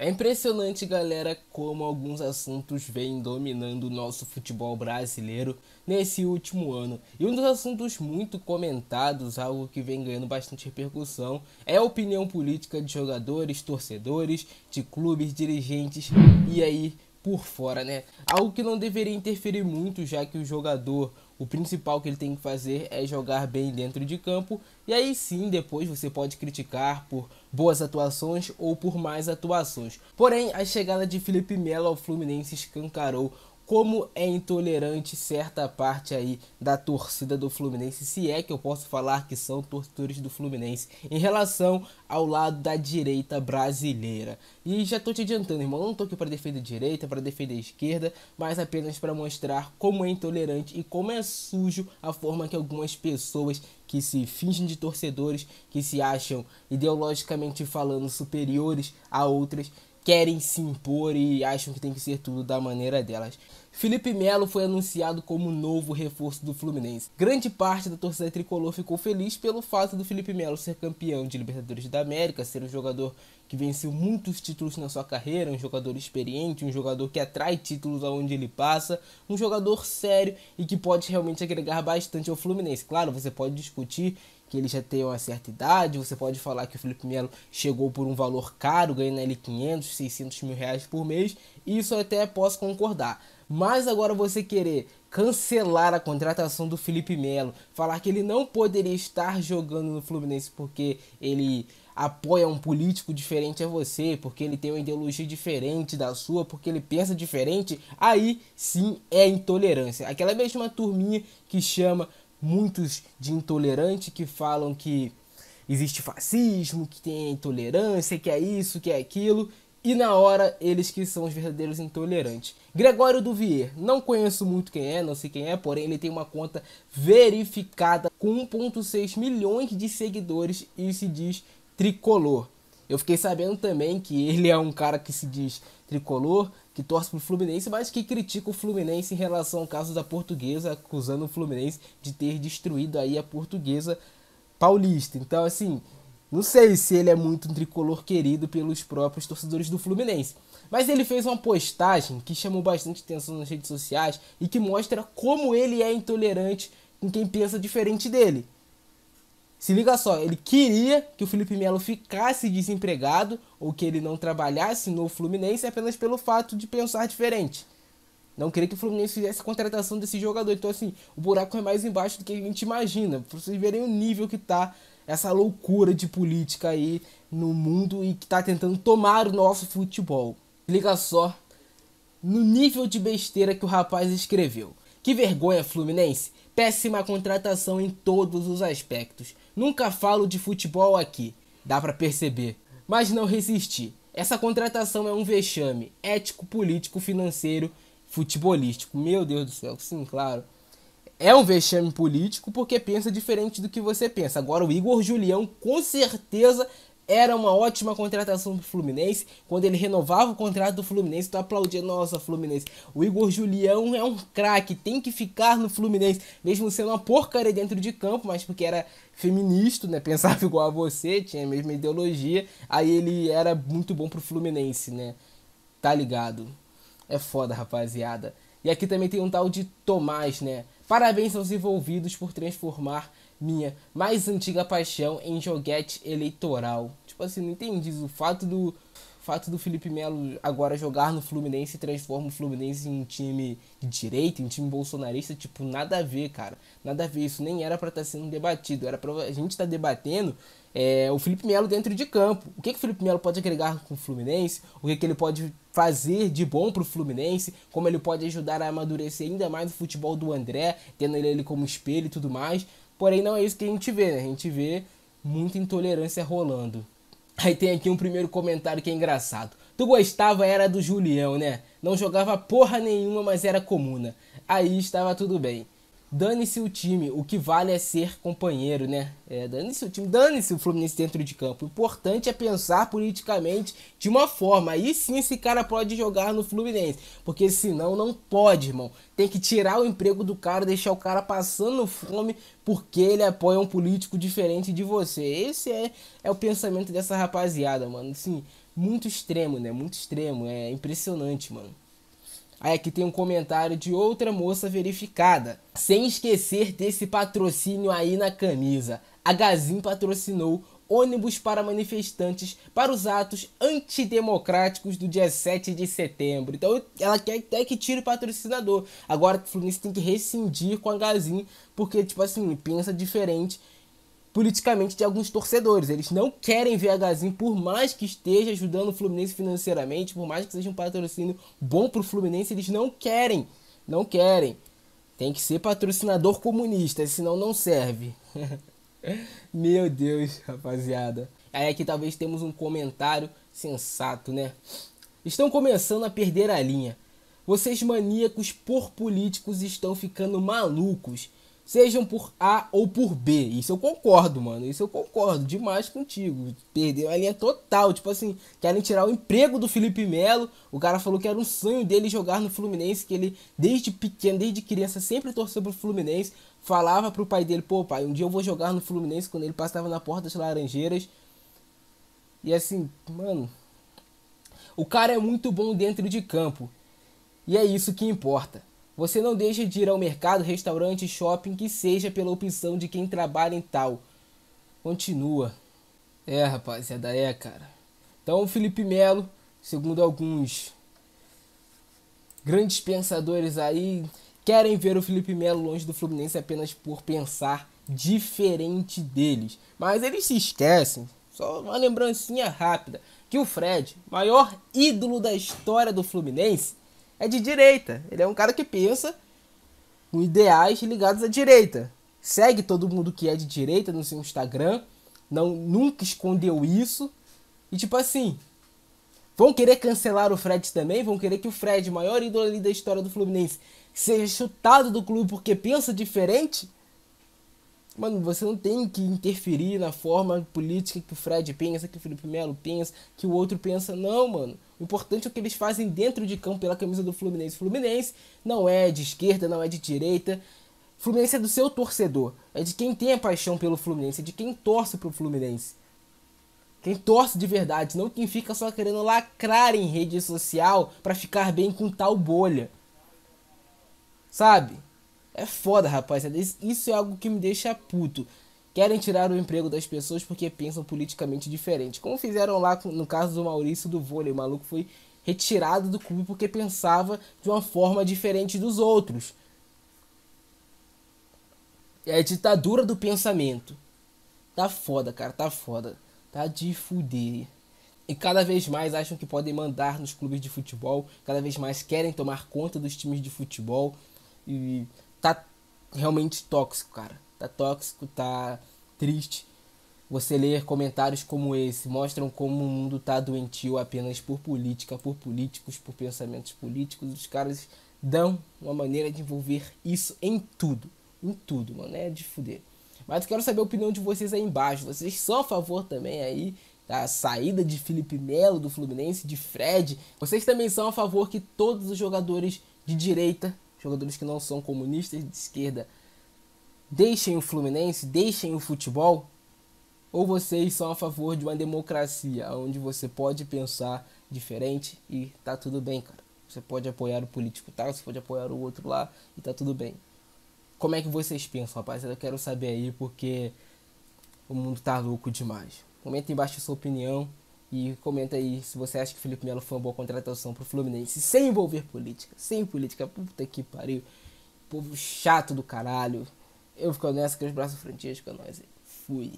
É impressionante, galera, como alguns assuntos vêm dominando o nosso futebol brasileiro nesse último ano. E um dos assuntos muito comentados, algo que vem ganhando bastante repercussão, é a opinião política de jogadores, torcedores, de clubes, dirigentes e aí por fora, né? Algo que não deveria interferir muito, já que o jogador o principal que ele tem que fazer é jogar bem dentro de campo, e aí sim depois você pode criticar por boas atuações ou por mais atuações. Porém, a chegada de Felipe Melo ao Fluminense escancarou como é intolerante certa parte aí da torcida do Fluminense, se é que eu posso falar que são torcedores do Fluminense, em relação ao lado da direita brasileira. E já tô te adiantando, irmão, não tô aqui para defender a direita, para defender a esquerda, mas apenas para mostrar como é intolerante e como é sujo a forma que algumas pessoas que se fingem de torcedores, que se acham ideologicamente falando superiores a outras, querem se impor e acham que tem que ser tudo da maneira delas. Felipe Melo foi anunciado como novo reforço do Fluminense. Grande parte da torcida tricolor ficou feliz pelo fato do Felipe Melo ser campeão de Libertadores da América, ser um jogador que venceu muitos títulos na sua carreira, um jogador experiente, um jogador que atrai títulos aonde ele passa, um jogador sério e que pode realmente agregar bastante ao Fluminense. Claro, você pode discutir que ele já tem uma certa idade, você pode falar que o Felipe Melo chegou por um valor caro, ganhando ali 500, 600 mil reais por mês, isso eu até posso concordar. Mas agora você querer cancelar a contratação do Felipe Melo, falar que ele não poderia estar jogando no Fluminense porque ele apoia um político diferente a você, porque ele tem uma ideologia diferente da sua, porque ele pensa diferente, aí sim é intolerância. Aquela mesma turminha que chama muitos de intolerante que falam que existe fascismo, que tem intolerância, que é isso, que é aquilo, e na hora eles que são os verdadeiros intolerantes. Gregório Duvier, não conheço muito quem é, não sei quem é, porém ele tem uma conta verificada com 1.6 milhões de seguidores e se diz tricolor. Eu fiquei sabendo também que ele é um cara que se diz tricolor, que torce pro Fluminense, mas que critica o Fluminense em relação ao caso da portuguesa, acusando o Fluminense de ter destruído aí a portuguesa paulista. Então, assim, não sei se ele é muito um tricolor querido pelos próprios torcedores do Fluminense. Mas ele fez uma postagem que chamou bastante atenção nas redes sociais e que mostra como ele é intolerante com quem pensa diferente dele. Se liga só, ele queria que o Felipe Melo ficasse desempregado ou que ele não trabalhasse no Fluminense apenas pelo fato de pensar diferente. Não queria que o Fluminense fizesse a contratação desse jogador. Então, assim, o buraco é mais embaixo do que a gente imagina. Pra vocês verem o nível que tá essa loucura de política aí no mundo e que tá tentando tomar o nosso futebol. Se liga só no nível de besteira que o rapaz escreveu. Que vergonha, Fluminense! Péssima contratação em todos os aspectos. Nunca falo de futebol aqui, dá para perceber. Mas não resisti. Essa contratação é um vexame ético, político, financeiro, futebolístico. Meu Deus do céu, sim, claro. É um vexame político porque pensa diferente do que você pensa. Agora, o Igor Julião com certeza era uma ótima contratação do Fluminense. Quando ele renovava o contrato do Fluminense, tu aplaudia, nossa, Fluminense. O Igor Julião é um craque, tem que ficar no Fluminense, mesmo sendo uma porcaria dentro de campo, mas porque era feminista, né? Pensava igual a você, tinha a mesma ideologia, aí ele era muito bom pro Fluminense, né? Tá ligado? É foda, rapaziada. E aqui também tem um tal de Tomás, né? Parabéns aos envolvidos por transformar minha mais antiga paixão em joguete eleitoral. Tipo assim, não entendi. O fato do, fato do Felipe Melo agora jogar no Fluminense transforma o Fluminense em um time de direita, em um time bolsonarista, tipo, nada a ver, cara. Nada a ver, isso nem era para estar tá sendo debatido, era pra a gente estar tá debatendo é, o Felipe Melo dentro de campo. O que, que o Felipe Melo pode agregar com o Fluminense, o que, que ele pode fazer de bom pro Fluminense, como ele pode ajudar a amadurecer ainda mais o futebol do André, tendo ele como espelho e tudo mais. Porém, não é isso que a gente vê, né? A gente vê muita intolerância rolando. Aí tem aqui um primeiro comentário que é engraçado. Tu gostava era do Julião, né? Não jogava porra nenhuma, mas era comuna. Aí estava tudo bem. Dane-se o time, o que vale é ser companheiro, né? É, dane-se o time, dane-se o Fluminense dentro de campo. O importante é pensar politicamente de uma forma. Aí sim esse cara pode jogar no Fluminense. Porque senão não pode, irmão. Tem que tirar o emprego do cara, deixar o cara passando fome porque ele apoia um político diferente de você. Esse é, é o pensamento dessa rapaziada, mano. Assim, muito extremo, né? Muito extremo. É impressionante, mano. Aí aqui tem um comentário de outra moça verificada. Sem esquecer desse patrocínio aí na camisa. A Gazin patrocinou ônibus para manifestantes para os atos antidemocráticos do dia 7 de setembro. Então ela quer até que tire o patrocinador. Agora o Fluminense tem que rescindir com a Gazin, porque, tipo assim, pensa diferente politicamente de alguns torcedores. Eles não querem ver a Gazin, por mais que esteja ajudando o Fluminense financeiramente, por mais que seja um patrocínio bom para o Fluminense, eles não querem. Não querem. Tem que ser patrocinador comunista, senão não serve. Meu Deus, rapaziada. Aí aqui talvez temos um comentário sensato, né? Estão começando a perder a linha. Vocês maníacos por políticos estão ficando malucos. Sejam por A ou por B. Isso eu concordo, mano. Isso eu concordo demais contigo. Perdeu a linha total. Tipo assim, querem tirar o emprego do Felipe Melo. O cara falou que era um sonho dele jogar no Fluminense, que ele desde pequeno, desde criança, sempre torceu pro Fluminense. Falava pro pai dele, pô, pai, um dia eu vou jogar no Fluminense quando ele passava na porta das laranjeiras. E assim, mano. O cara é muito bom dentro de campo. E é isso que importa. Você não deixa de ir ao mercado, restaurante, shopping, que seja pela opção de quem trabalha em tal. Continua. É, rapaziada, é, cara. Então, Felipe Melo, segundo alguns grandes pensadores aí, querem ver o Felipe Melo longe do Fluminense apenas por pensar diferente deles. Mas eles se esquecem, só uma lembrancinha rápida, que o Fred, maior ídolo da história do Fluminense, é de direita. Ele é um cara que pensa com ideais ligados à direita. Segue todo mundo que é de direita no seu Instagram. Não, nunca escondeu isso. E tipo assim, vão querer cancelar o Fred também, vão querer que o Fred, maior ídolo da história do Fluminense, seja chutado do clube porque pensa diferente? Mano, você não tem que interferir na forma política que o Fred pensa, que o Felipe Melo pensa, que o outro pensa. Não, mano. O importante é o que eles fazem dentro de campo pela camisa do Fluminense. O Fluminense não é de esquerda, não é de direita. O Fluminense é do seu torcedor. É de quem tem a paixão pelo Fluminense, é de quem torce pro Fluminense. Quem torce de verdade, não quem fica só querendo lacrar em rede social para ficar bem com tal bolha. Sabe? É foda, rapaziada. É isso é algo que me deixa puto. Querem tirar o emprego das pessoas porque pensam politicamente diferente. Como fizeram lá no caso do Maurício do vôlei. O maluco foi retirado do clube porque pensava de uma forma diferente dos outros. É a ditadura do pensamento. Tá foda, cara. Tá foda. Tá de fuder e cada vez mais acham que podem mandar nos clubes de futebol, cada vez mais querem tomar conta dos times de futebol e tá realmente tóxico, cara. Tá tóxico, tá triste. Você ler comentários como esse mostram como o mundo tá doentio apenas por política, por políticos, por pensamentos políticos. Os caras dão uma maneira de envolver isso em tudo. Em tudo, mano. É de fuder. Mas eu quero saber a opinião de vocês aí embaixo. Vocês são a favor também aí da saída de Felipe Melo do Fluminense, de Fred. Vocês também são a favor que todos os jogadores de direita jogadores que não são comunistas de esquerda, deixem o Fluminense, deixem o futebol? Ou vocês são a favor de uma democracia onde você pode pensar diferente e tá tudo bem, cara? Você pode apoiar o político tal, tá? você pode apoiar o outro lá e tá tudo bem. Como é que vocês pensam, rapaz? Eu quero saber aí porque o mundo tá louco demais. Comenta embaixo a sua opinião. E comenta aí se você acha que o Felipe Melo foi uma boa contratação pro Fluminense sem envolver política. Sem política, puta que pariu. Povo chato do caralho. Eu fico nessa que os braços Francesco, é a aí. Fui.